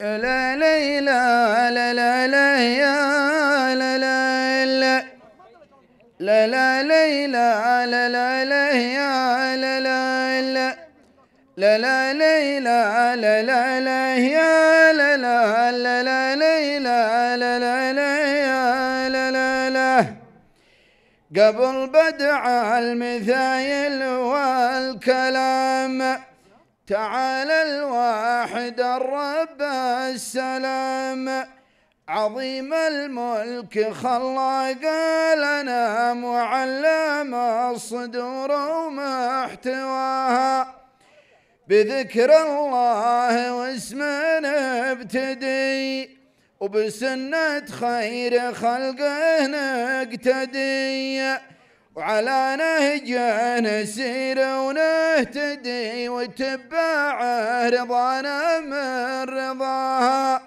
لا لا لا لا لا لا يا لا لا لا لا لا ليلى لا لا لا يا لا لا لا لا لا ليلى لا لا لا يا لا لا لا لا لا لا لا لا يا لا لا لا قبل بدع المثايل والكلام تعالى الواحد الرب السلام عظيم الملك خلق لنا معلم الصدور وما احتواها بذكر الله واسمه ابتدي وبسنة خير خلقه نقتدي وعلى نهجه نسير ونهتدي وتبعه رضانا من رضاها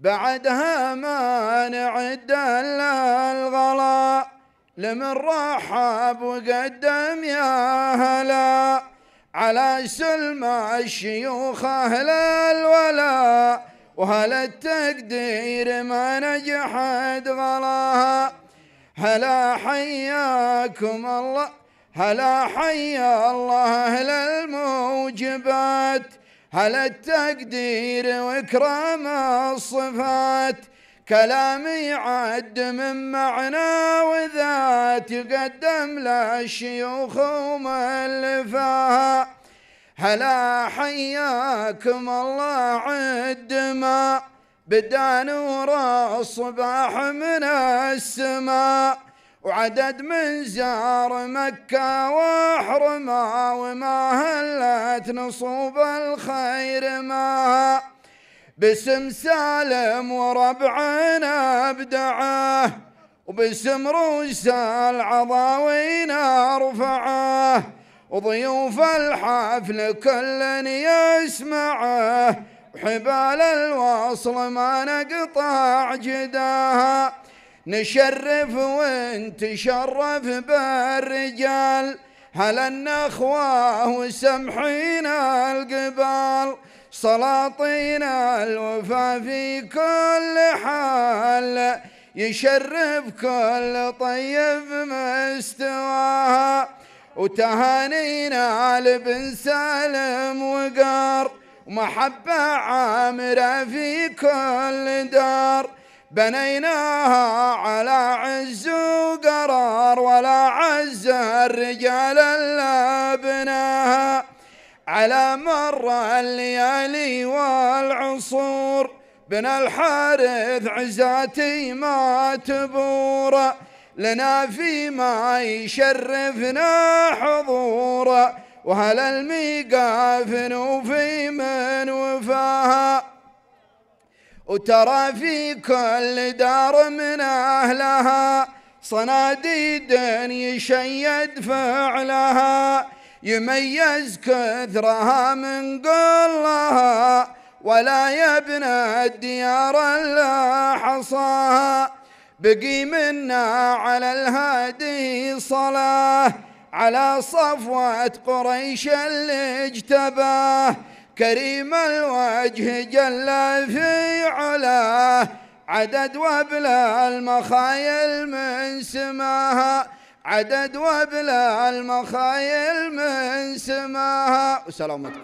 بعدها ما نعد الا الغلا لمن رحب وقدم يا هلا على سلمى الشيوخ اهل الولا وهل التقدير ما نجحت غلاها هلا حياكم الله هلا حيا الله أهل الموجبات هلا التقدير وإكرام الصفات كلامي عد من معنى وذات يقدم للشيوخ ومؤلفاها هلا حياكم الله عد ما بدا نور الصباح من السماء وعدد من زار مكة وحرمة وما هلت نصوب الخير ما باسم سالم وربعنا ابدعه وباسم رؤوس العضاوين نرفعه وضيوف الحفل كل يسمعه وحبال الوصل ما نقطع جداها نشرف ونتشرف بالرجال هل النخوة وسمحينا القبال سلاطين الوفا في كل حال يشرف كل طيب مستواها وتهانينا لبن سالم وقار ومحبة عامرة في كل دار بنيناها على عز وقرار ولا عز الرجال إلا بناها على مر الليالي والعصور بن الحارث عزاتي ما تبوره لنا فيما يشرفنا حضوره وهل الميقاف وفي من وفاها وترى في كل دار من أهلها صناديد يشيد فعلها يميز كثرها من قلها ولا يبنى الديار الا حصاها بقي منا على الهادي صلاه على صفوة قريش اللي اجتباه كريم الوجه جل في علاه عدد وبلا المخايل من سماها عدد وبلا المخايل من سماها وسلامتكم